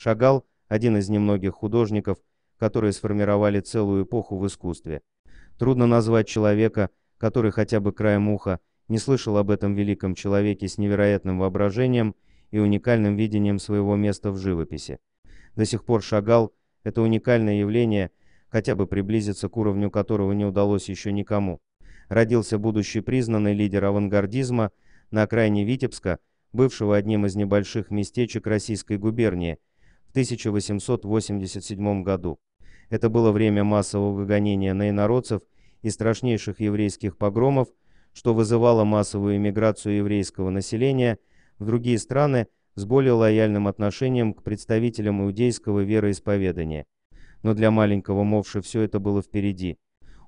Шагал – один из немногих художников, которые сформировали целую эпоху в искусстве. Трудно назвать человека, который хотя бы краем уха не слышал об этом великом человеке с невероятным воображением и уникальным видением своего места в живописи. До сих пор Шагал – это уникальное явление, хотя бы приблизиться к уровню которого не удалось еще никому. Родился будущий признанный лидер авангардизма на окраине Витебска, бывшего одним из небольших местечек российской губернии – в 1887 году. Это было время массового гонения на инородцев и страшнейших еврейских погромов, что вызывало массовую эмиграцию еврейского населения в другие страны с более лояльным отношением к представителям иудейского вероисповедания. Но для маленького Мовши все это было впереди.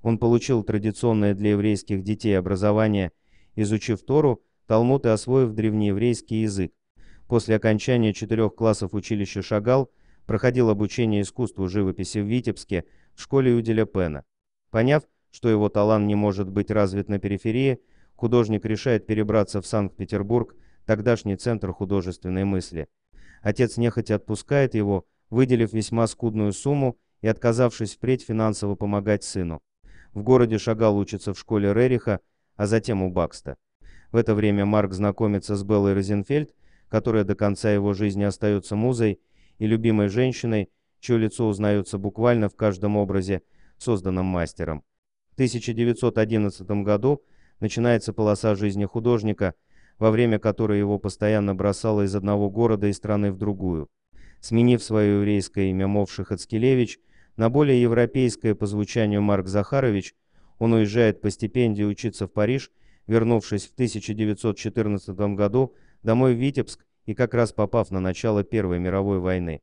Он получил традиционное для еврейских детей образование, изучив Тору, Талмуд и освоив древнееврейский язык. После окончания четырех классов училища «Шагал» проходил обучение искусству живописи в Витебске в школе Юделя Пена. Поняв, что его талант не может быть развит на периферии, художник решает перебраться в Санкт-Петербург, тогдашний центр художественной мысли. Отец нехотя отпускает его, выделив весьма скудную сумму и отказавшись впредь финансово помогать сыну. В городе Шагал учится в школе Рериха, а затем у Бакста. В это время Марк знакомится с Беллой Розенфельд, которая до конца его жизни остается музой и любимой женщиной, чье лицо узнается буквально в каждом образе, созданном мастером. В 1911 году начинается полоса жизни художника, во время которой его постоянно бросало из одного города и страны в другую. Сменив свое еврейское имя Мовших Ацкелевич на более европейское по звучанию Марк Захарович, он уезжает по стипендии учиться в Париж, вернувшись в 1914 году домой в Витебск и как раз попав на начало Первой мировой войны.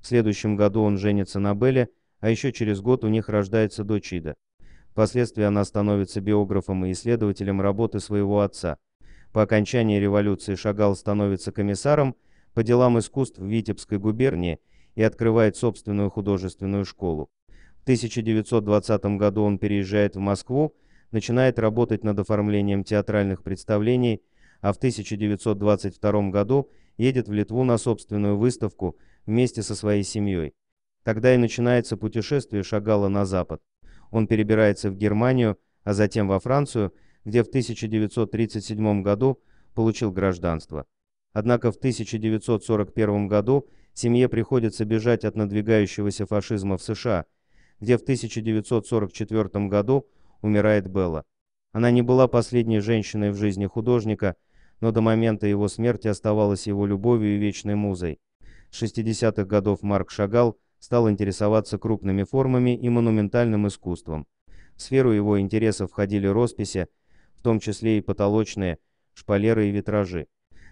В следующем году он женится на Белле, а еще через год у них рождается дочь Ида. Впоследствии она становится биографом и исследователем работы своего отца. По окончании революции Шагал становится комиссаром по делам искусств в Витебской губернии и открывает собственную художественную школу. В 1920 году он переезжает в Москву, начинает работать над оформлением театральных представлений – а в 1922 году едет в Литву на собственную выставку вместе со своей семьей. Тогда и начинается путешествие Шагала на запад. Он перебирается в Германию, а затем во Францию, где в 1937 году получил гражданство. Однако в 1941 году семье приходится бежать от надвигающегося фашизма в США, где в 1944 году умирает Белла. Она не была последней женщиной в жизни художника – но до момента его смерти оставалась его любовью и вечной музой. В 60-х годов Марк Шагал стал интересоваться крупными формами и монументальным искусством. В сферу его интереса входили росписи, в том числе и потолочные, шпалеры и витражи.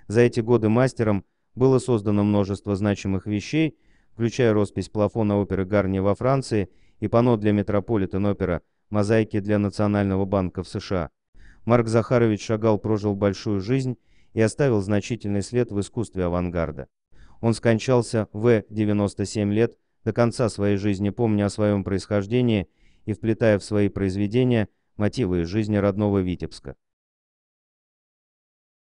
За эти годы мастером было создано множество значимых вещей, включая роспись плафона оперы Гарни во Франции и панно для Метрополитен-опера, мозаики для Национального банка в США. Марк Захарович Шагал прожил большую жизнь и оставил значительный след в искусстве авангарда. Он скончался в 97 лет, до конца своей жизни помня о своем происхождении и вплетая в свои произведения мотивы из жизни родного Витебска.